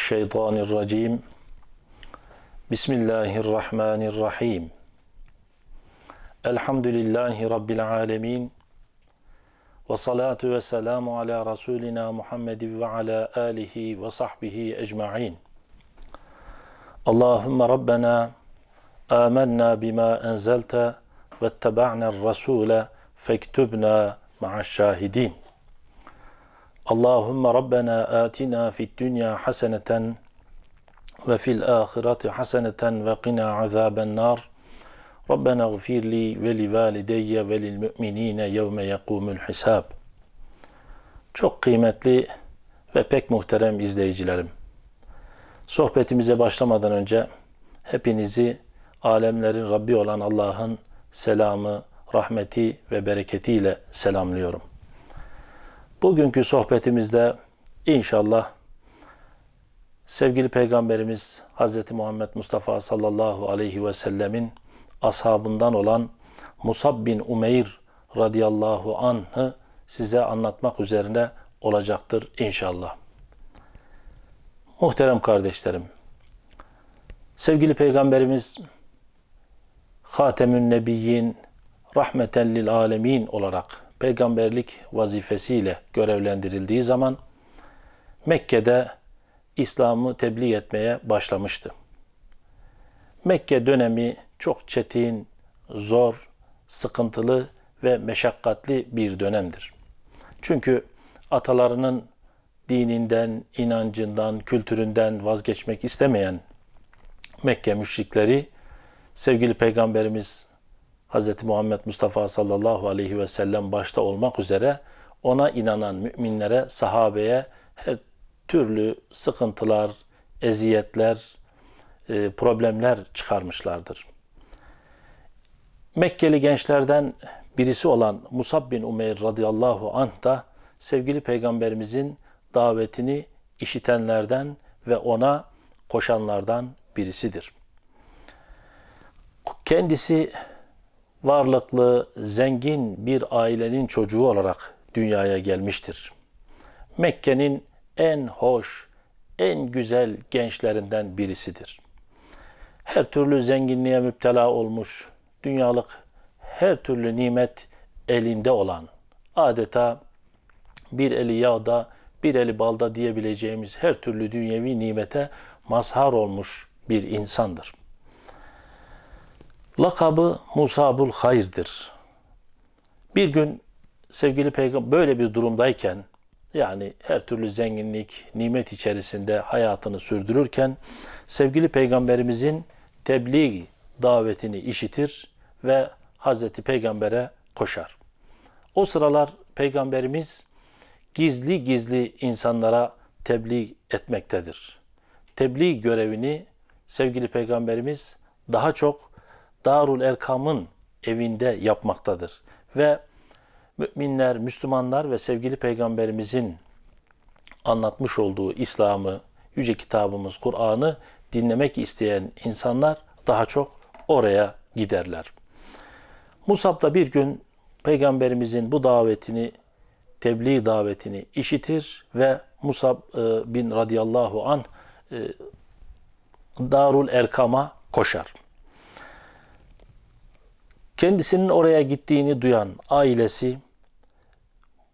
Mineşşeytanirracim. Bismillahirrahmanirrahim. Elhamdülillahi Rabbil alemin. Ve salatu ve selamu ala Resulina Muhammed ve ala alihi ve sahbihi ecma'in. Allahümme Rabbena amennâ bima enzelte ve teba'ner rasûle fektübnâ ma'aş şahidin. Allahümme Rabbena atina fid dünya haseneten ve fil ahireti haseneten ve qina azaben nar. Rabbena gfir li ve li valideyye ve lil müminine yevme yekumul hisab. Çok kıymetli ve pek muhterem izleyicilerim. Sohbetimize başlamadan önce hepinizi alemlerin Rabbi olan Allah'ın selamı, rahmeti ve bereketiyle selamlıyorum. Bugünkü sohbetimizde inşallah sevgili Peygamberimiz Hz. Muhammed Mustafa sallallahu aleyhi ve sellemin ashabından olan Musab bin Umeyr radıyallahu anh'ı size anlatmak üzerine olacaktır inşallah. Muhterem kardeşlerim, sevgili Peygamberimiz Hatemün Nebiyyin rahmeten lil alemin olarak peygamberlik vazifesiyle görevlendirildiği zaman Mekke'de İslam'ı tebliğ etmeye başlamıştı. Mekke dönemi çok çetin, zor, sıkıntılı ve meşakkatli bir dönemdir. Çünkü atalarının dininden, inancından, kültüründen vazgeçmek istemeyen Mekke müşrikleri sevgili peygamberimiz Hz. Muhammed Mustafa sallallahu aleyhi ve sellem başta olmak üzere ona inanan müminlere, sahabeye her türlü sıkıntılar, eziyetler, e, problemler çıkarmışlardır. Mekkeli gençlerden birisi olan Musab bin Umeyr radıyallahu anh da sevgili peygamberimizin davetini işitenlerden ve ona koşanlardan birisidir. Kendisi varlıklı, zengin bir ailenin çocuğu olarak dünyaya gelmiştir. Mekke'nin en hoş, en güzel gençlerinden birisidir. Her türlü zenginliğe müptela olmuş, dünyalık her türlü nimet elinde olan, adeta bir eli yağda, bir eli balda diyebileceğimiz her türlü dünyevi nimete mazhar olmuş bir insandır. Lakabı Musabul Hayır'dır. Bir gün sevgili peygamber böyle bir durumdayken yani her türlü zenginlik, nimet içerisinde hayatını sürdürürken sevgili peygamberimizin tebliğ davetini işitir ve Hazreti Peygamber'e koşar. O sıralar peygamberimiz gizli gizli insanlara tebliğ etmektedir. Tebliğ görevini sevgili peygamberimiz daha çok Darul Erkam'ın evinde yapmaktadır. Ve müminler, Müslümanlar ve sevgili Peygamberimizin anlatmış olduğu İslam'ı, yüce kitabımız Kur'an'ı dinlemek isteyen insanlar daha çok oraya giderler. Musab da bir gün Peygamberimizin bu davetini, tebliğ davetini işitir ve Musab e, bin radıyallahu An e, Darul Erkam'a koşar. Kendisinin oraya gittiğini duyan ailesi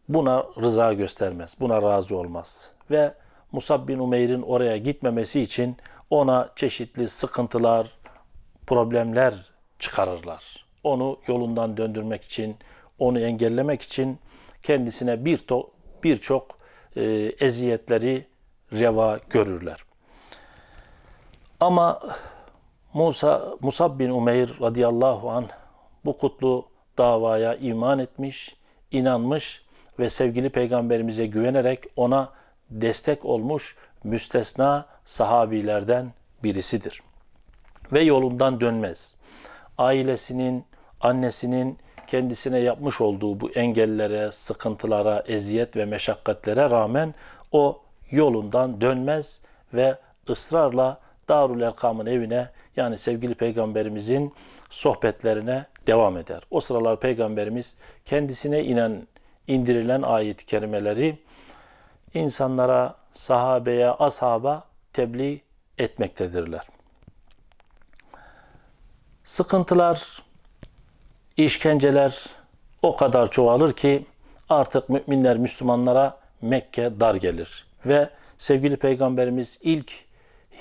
buna rıza göstermez, buna razı olmaz. Ve Musab bin Umeyr'in oraya gitmemesi için ona çeşitli sıkıntılar, problemler çıkarırlar. Onu yolundan döndürmek için, onu engellemek için kendisine bir birçok e, eziyetleri reva görürler. Ama Musa Musab bin Umeyr radıyallahu anh bu kutlu davaya iman etmiş, inanmış ve sevgili peygamberimize güvenerek ona destek olmuş müstesna sahabilerden birisidir. Ve yolundan dönmez. Ailesinin, annesinin kendisine yapmış olduğu bu engellere, sıkıntılara, eziyet ve meşakkatlere rağmen o yolundan dönmez ve ısrarla Darül Erkam'ın evine yani sevgili peygamberimizin sohbetlerine devam eder. O sıralar Peygamberimiz kendisine inen, indirilen ayet-i kerimeleri insanlara, sahabeye, ashaba tebliğ etmektedirler. Sıkıntılar, işkenceler o kadar çoğalır ki artık müminler, Müslümanlara Mekke dar gelir. Ve sevgili Peygamberimiz ilk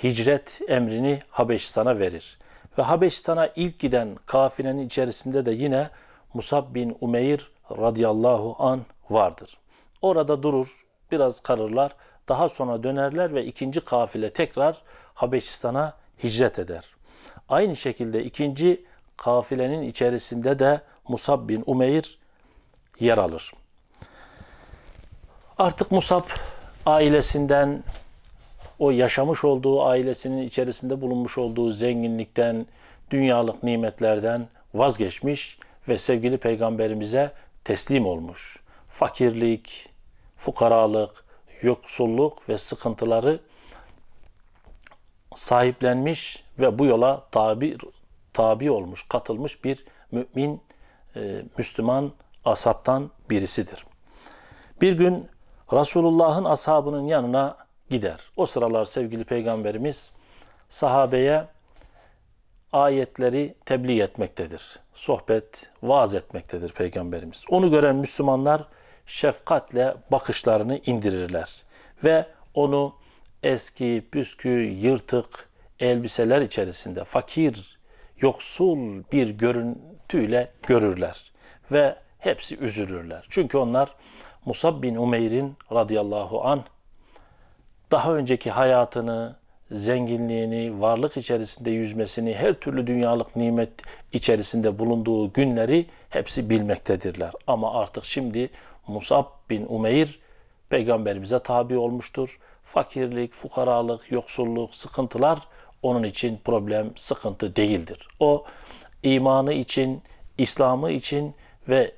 hicret emrini Habeşistan'a verir. Ve Habeşistan'a ilk giden kafilenin içerisinde de yine Musab bin Umeyr radıyallahu an vardır. Orada durur, biraz karırlar, daha sonra dönerler ve ikinci kafile tekrar Habeşistan'a hicret eder. Aynı şekilde ikinci kafilenin içerisinde de Musab bin Umeyr yer alır. Artık Musab ailesinden o yaşamış olduğu ailesinin içerisinde bulunmuş olduğu zenginlikten, dünyalık nimetlerden vazgeçmiş ve sevgili peygamberimize teslim olmuş. Fakirlik, fukaralık, yoksulluk ve sıkıntıları sahiplenmiş ve bu yola tabi tabi olmuş, katılmış bir mümin e, Müslüman asaptan birisidir. Bir gün Resulullah'ın ashabının yanına gider. O sıralar sevgili peygamberimiz sahabeye ayetleri tebliğ etmektedir. Sohbet, vaaz etmektedir peygamberimiz. Onu gören Müslümanlar şefkatle bakışlarını indirirler ve onu eski, püskü, yırtık elbiseler içerisinde fakir, yoksul bir görüntüyle görürler ve hepsi üzülürler. Çünkü onlar Musab bin Umeyr'in radıyallahu an daha önceki hayatını, zenginliğini, varlık içerisinde yüzmesini, her türlü dünyalık nimet içerisinde bulunduğu günleri hepsi bilmektedirler. Ama artık şimdi Musab bin Umeyr peygamberimize tabi olmuştur. Fakirlik, fukaralık, yoksulluk, sıkıntılar onun için problem, sıkıntı değildir. O imanı için, İslam'ı için ve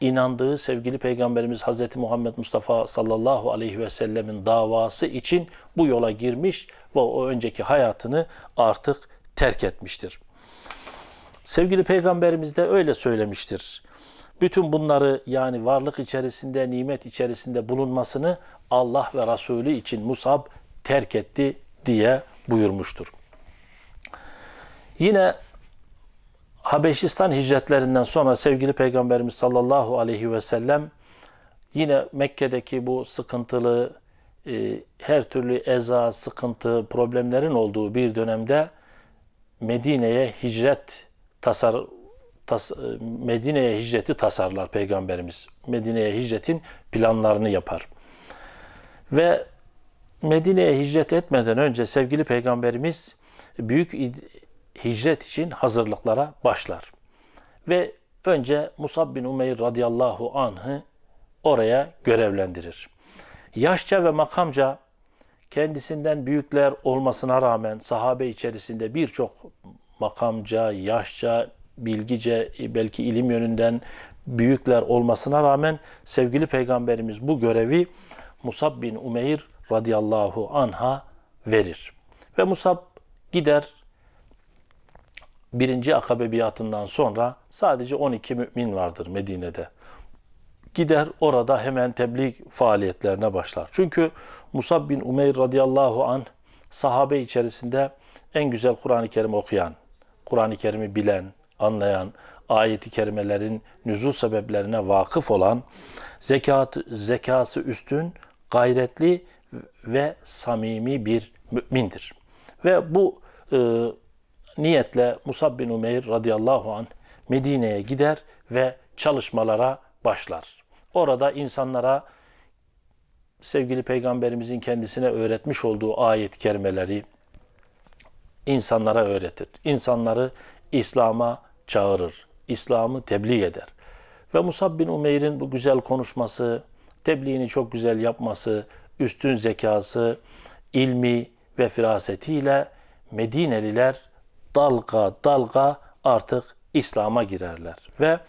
inandığı sevgili Peygamberimiz Hz. Muhammed Mustafa sallallahu aleyhi ve sellemin davası için bu yola girmiş ve o önceki hayatını artık terk etmiştir. Sevgili Peygamberimiz de öyle söylemiştir. Bütün bunları yani varlık içerisinde, nimet içerisinde bulunmasını Allah ve Resulü için Musab terk etti diye buyurmuştur. Yine Habeşistan hicretlerinden sonra sevgili Peygamberimiz sallallahu aleyhi ve sellem yine Mekke'deki bu sıkıntılı e, her türlü eza, sıkıntı, problemlerin olduğu bir dönemde Medine'ye hicret tasar tas, e, Medine'ye hicreti tasarlar peygamberimiz. Medine'ye hicretin planlarını yapar. Ve Medine'ye hicret etmeden önce sevgili peygamberimiz büyük hicret için hazırlıklara başlar. Ve önce Musab bin Umeyr radıyallahu anh'ı oraya görevlendirir. Yaşça ve makamca kendisinden büyükler olmasına rağmen sahabe içerisinde birçok makamca, yaşça, bilgice, belki ilim yönünden büyükler olmasına rağmen sevgili peygamberimiz bu görevi Musab bin Umeyr radıyallahu anha verir. Ve Musab gider birinci akabe biatından sonra sadece 12 mümin vardır Medine'de. Gider orada hemen tebliğ faaliyetlerine başlar. Çünkü Musab bin Umeyr radıyallahu an sahabe içerisinde en güzel Kur'an-ı Kerim okuyan, Kur'an-ı Kerim'i bilen, anlayan, ayeti kerimelerin nüzul sebeplerine vakıf olan, zekat, zekası üstün, gayretli ve samimi bir mümindir. Ve bu e, niyetle Musab bin Umeyr radıyallahu an Medine'ye gider ve çalışmalara başlar. Orada insanlara sevgili peygamberimizin kendisine öğretmiş olduğu ayet kermeleri insanlara öğretir. İnsanları İslam'a çağırır. İslam'ı tebliğ eder. Ve Musab bin Umeyr'in bu güzel konuşması, tebliğini çok güzel yapması, üstün zekası, ilmi ve firasetiyle Medineliler dalga dalga artık İslam'a girerler. Ve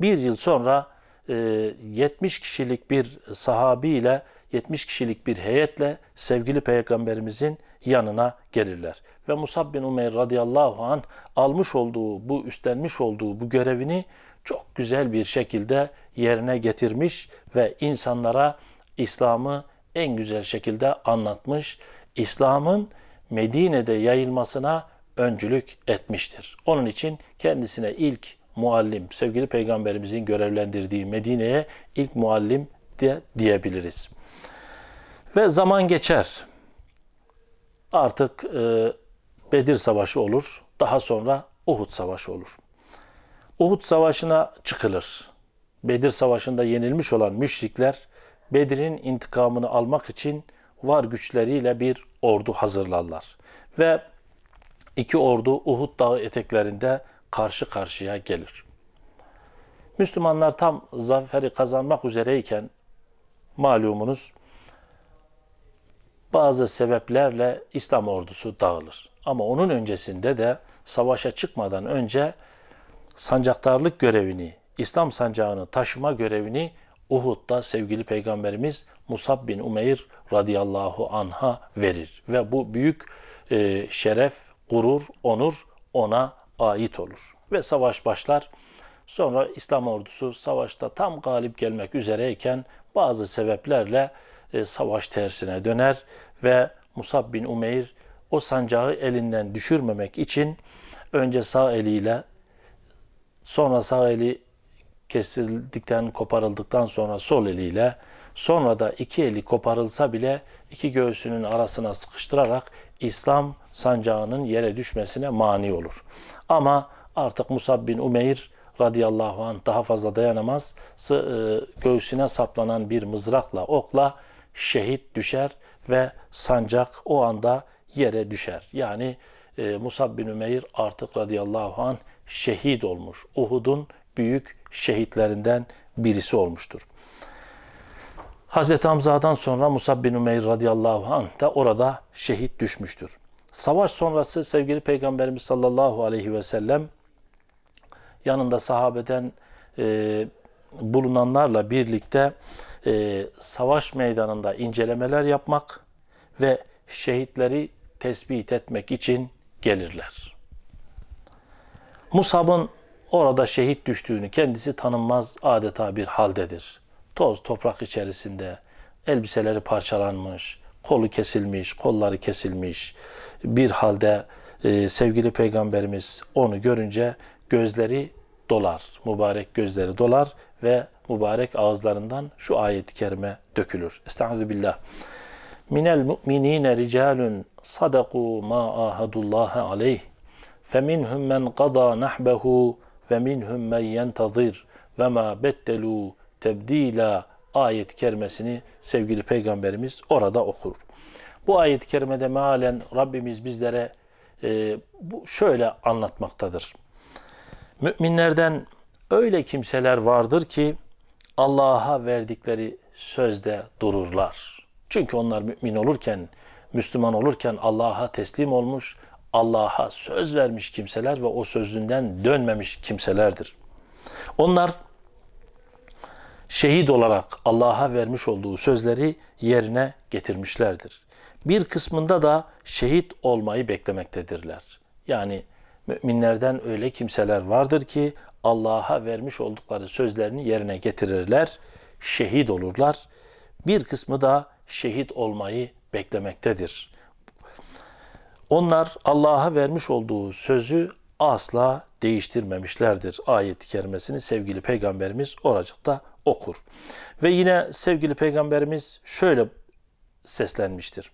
bir yıl sonra 70 e, kişilik bir sahabiyle, 70 kişilik bir heyetle sevgili peygamberimizin yanına gelirler. Ve Musab bin Umeyr radıyallahu an almış olduğu, bu üstlenmiş olduğu bu görevini çok güzel bir şekilde yerine getirmiş ve insanlara İslam'ı en güzel şekilde anlatmış. İslam'ın Medine'de yayılmasına öncülük etmiştir. Onun için kendisine ilk muallim, sevgili peygamberimizin görevlendirdiği Medine'ye ilk muallim de diyebiliriz. Ve zaman geçer. Artık e, Bedir Savaşı olur. Daha sonra Uhud Savaşı olur. Uhud Savaşı'na çıkılır. Bedir Savaşı'nda yenilmiş olan müşrikler Bedir'in intikamını almak için var güçleriyle bir ordu hazırlarlar. Ve İki ordu Uhud Dağı eteklerinde karşı karşıya gelir. Müslümanlar tam zaferi kazanmak üzereyken malumunuz bazı sebeplerle İslam ordusu dağılır. Ama onun öncesinde de savaşa çıkmadan önce sancaktarlık görevini, İslam sancağını taşıma görevini Uhud'da sevgili Peygamberimiz Musab bin Umeyr radıyallahu anha verir. Ve bu büyük e, şeref, gurur, onur ona ait olur. Ve savaş başlar. Sonra İslam ordusu savaşta tam galip gelmek üzereyken bazı sebeplerle e, savaş tersine döner ve Musab bin Umeyr o sancağı elinden düşürmemek için önce sağ eliyle sonra sağ eli kesildikten koparıldıktan sonra sol eliyle sonra da iki eli koparılsa bile iki göğsünün arasına sıkıştırarak İslam sancağının yere düşmesine mani olur. Ama artık Musab bin Umeyr radıyallahu anh daha fazla dayanamaz. E, göğsüne saplanan bir mızrakla, okla şehit düşer ve sancak o anda yere düşer. Yani e, Musab bin Ümeyr artık radıyallahu an şehit olmuş. Uhud'un büyük şehitlerinden birisi olmuştur. Hazreti Hamza'dan sonra Musab bin Umeyr radıyallahu anh da orada şehit düşmüştür. Savaş sonrası sevgili Peygamberimiz sallallahu aleyhi ve sellem yanında sahabeden e, bulunanlarla birlikte e, savaş meydanında incelemeler yapmak ve şehitleri tespit etmek için gelirler. Musab'ın orada şehit düştüğünü kendisi tanınmaz adeta bir haldedir toz toprak içerisinde elbiseleri parçalanmış, kolu kesilmiş, kolları kesilmiş bir halde e, sevgili peygamberimiz onu görünce gözleri dolar, mübarek gözleri dolar ve mübarek ağızlarından şu ayet-i kerime dökülür. Estaizu billah. Minel mu'minine ricalun sadaku ma ahadullaha aleyh. Feminhum men qada nahbehu ve minhum men yentazir ve ma beddelu tebdila ayet kermesini sevgili peygamberimiz orada okur. Bu ayet kermede mealen Rabbimiz bizlere e, bu şöyle anlatmaktadır. Müminlerden öyle kimseler vardır ki Allah'a verdikleri sözde dururlar. Çünkü onlar mümin olurken, Müslüman olurken Allah'a teslim olmuş, Allah'a söz vermiş kimseler ve o sözünden dönmemiş kimselerdir. Onlar şehit olarak Allah'a vermiş olduğu sözleri yerine getirmişlerdir. Bir kısmında da şehit olmayı beklemektedirler. Yani müminlerden öyle kimseler vardır ki Allah'a vermiş oldukları sözlerini yerine getirirler, şehit olurlar. Bir kısmı da şehit olmayı beklemektedir. Onlar Allah'a vermiş olduğu sözü asla değiştirmemişlerdir ayet-i kerimesini sevgili peygamberimiz oracıkta okur. Ve yine sevgili peygamberimiz şöyle seslenmiştir.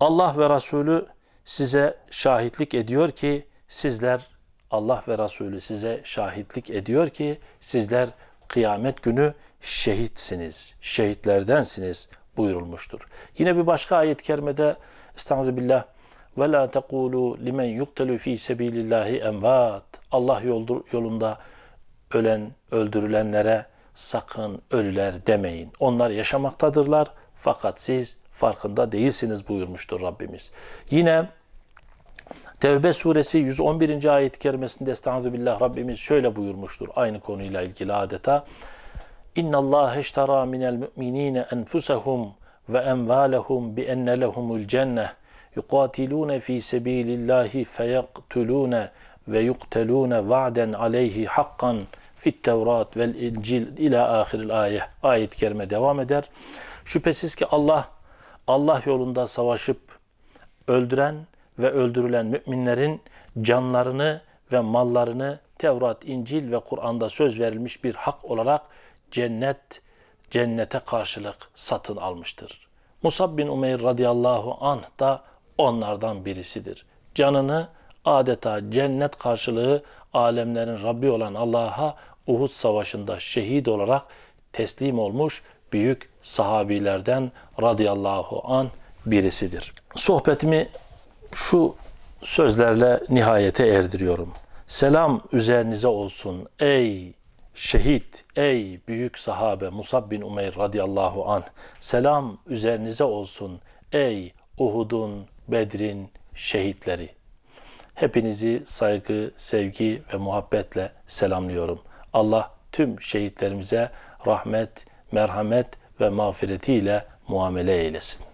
Allah ve Resulü size şahitlik ediyor ki sizler Allah ve Resulü size şahitlik ediyor ki sizler kıyamet günü şehitsiniz, şehitlerdensiniz buyurulmuştur. Yine bir başka ayet-i kerimede Estağfirullah ve la tekulu limen yuktelu fi sebilillahi envat. Allah yolunda ölen, öldürülenlere sakın ölüler demeyin. Onlar yaşamaktadırlar fakat siz farkında değilsiniz buyurmuştur Rabbimiz. Yine Tevbe suresi 111. ayet-i kerimesinde Estaizu billah Rabbimiz şöyle buyurmuştur aynı konuyla ilgili adeta. İnna Allah iştara minel müminine enfusahum ve envalehum bi enne lehumul cenneh yuqatilune fi sebilillahi feyaktulune ve yuktelune va'den aleyhi hakkan fit Tevrat vel İncil ila ahiril ayet. Ayet-i kerime devam eder. Şüphesiz ki Allah Allah yolunda savaşıp öldüren ve öldürülen müminlerin canlarını ve mallarını Tevrat, İncil ve Kur'an'da söz verilmiş bir hak olarak cennet cennete karşılık satın almıştır. Musab bin Umeyr radıyallahu anh da onlardan birisidir. Canını adeta cennet karşılığı alemlerin Rabbi olan Allah'a Uhud Savaşı'nda şehit olarak teslim olmuş büyük sahabilerden radıyallahu an birisidir. Sohbetimi şu sözlerle nihayete erdiriyorum. Selam üzerinize olsun ey şehit, ey büyük sahabe Musab bin Umeyr radıyallahu an. Selam üzerinize olsun ey Uhud'un Bedir'in şehitleri. Hepinizi saygı, sevgi ve muhabbetle selamlıyorum. Allah tüm şehitlerimize rahmet, merhamet ve mağfiretiyle muamele eylesin.